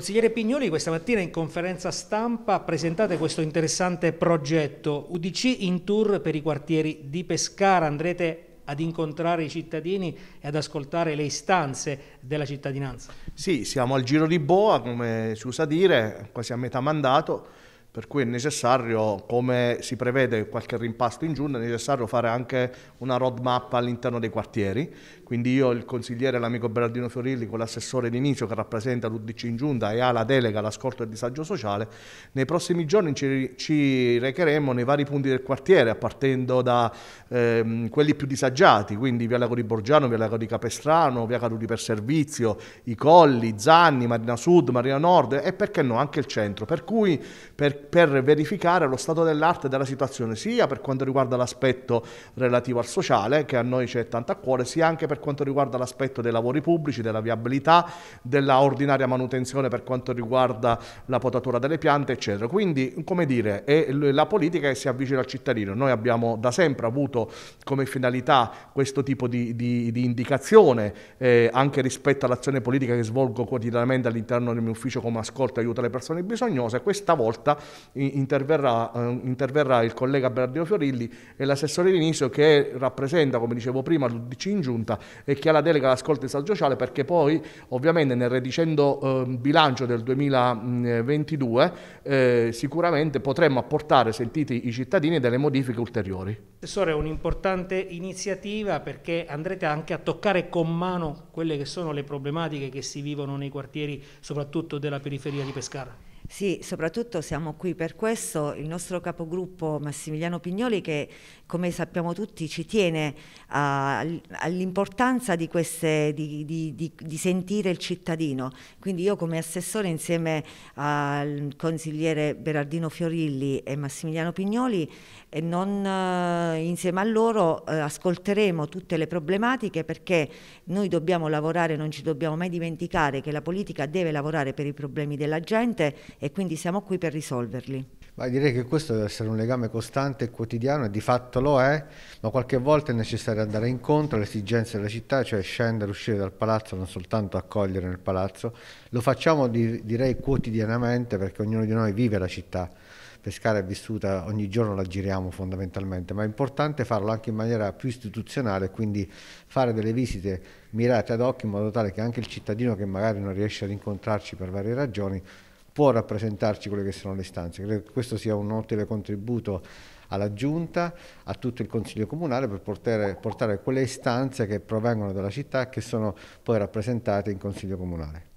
Consigliere Pignoli, questa mattina in conferenza stampa presentate questo interessante progetto UDC in tour per i quartieri di Pescara. Andrete ad incontrare i cittadini e ad ascoltare le istanze della cittadinanza. Sì, siamo al giro di boa, come si usa dire, quasi a metà mandato per cui è necessario, come si prevede qualche rimpasto in giugno, è necessario fare anche una roadmap all'interno dei quartieri. Quindi io, il consigliere, l'amico Berardino Fiorilli, con l'assessore di Nicio che rappresenta l'Udc in giunta e ha la delega alla scorta del disagio sociale, nei prossimi giorni ci, ci recheremo nei vari punti del quartiere, partendo da ehm, quelli più disagiati, quindi via Lago di Borgiano, via Lago di Capestrano, via Caduti per Servizio, I Colli, Zanni, Marina Sud, Marina Nord e perché no anche il centro. Per cui, per per verificare lo stato dell'arte della situazione, sia per quanto riguarda l'aspetto relativo al sociale, che a noi c'è tanto a cuore, sia anche per quanto riguarda l'aspetto dei lavori pubblici, della viabilità, della ordinaria manutenzione per quanto riguarda la potatura delle piante, eccetera. Quindi, come dire, è la politica che si avvicina al cittadino. Noi abbiamo da sempre avuto come finalità questo tipo di, di, di indicazione, eh, anche rispetto all'azione politica che svolgo quotidianamente all'interno del mio ufficio come ascolto e aiuto alle persone bisognose. Questa volta interverrà, eh, interverrà il collega Bernardino Fiorilli e l'assessore Vinicio che rappresenta, come dicevo prima, l'UDC in giunta e che ha la delega all'ascolto e sociale perché poi ovviamente nel redicendo eh, bilancio del 2022 eh, sicuramente potremmo apportare, sentiti i cittadini, delle modifiche ulteriori. Assessore, è un'importante iniziativa perché andrete anche a toccare con mano quelle che sono le problematiche che si vivono nei quartieri soprattutto della periferia di Pescara. Sì, soprattutto siamo qui per questo. Il nostro capogruppo Massimiliano Pignoli che come sappiamo tutti ci tiene all'importanza di, di, di, di, sentire il cittadino. Quindi io come assessore insieme al consigliere Berardino Fiorilli e Massimiliano Pignoli non, eh, insieme a loro eh, ascolteremo tutte le problematiche perché noi dobbiamo lavorare, non ci dobbiamo mai dimenticare che la politica deve lavorare per i problemi della gente e quindi siamo qui per risolverli. Ma direi che questo deve essere un legame costante e quotidiano e di fatto lo è, ma qualche volta è necessario andare incontro alle esigenze della città, cioè scendere, uscire dal palazzo, non soltanto accogliere nel palazzo. Lo facciamo direi quotidianamente perché ognuno di noi vive la città. Pescara è vissuta, ogni giorno la giriamo fondamentalmente, ma è importante farlo anche in maniera più istituzionale, quindi fare delle visite mirate ad occhio in modo tale che anche il cittadino che magari non riesce ad incontrarci per varie ragioni può rappresentarci quelle che sono le istanze. Credo che questo sia un utile contributo alla Giunta, a tutto il Consiglio Comunale per portare, portare quelle istanze che provengono dalla città e che sono poi rappresentate in Consiglio Comunale.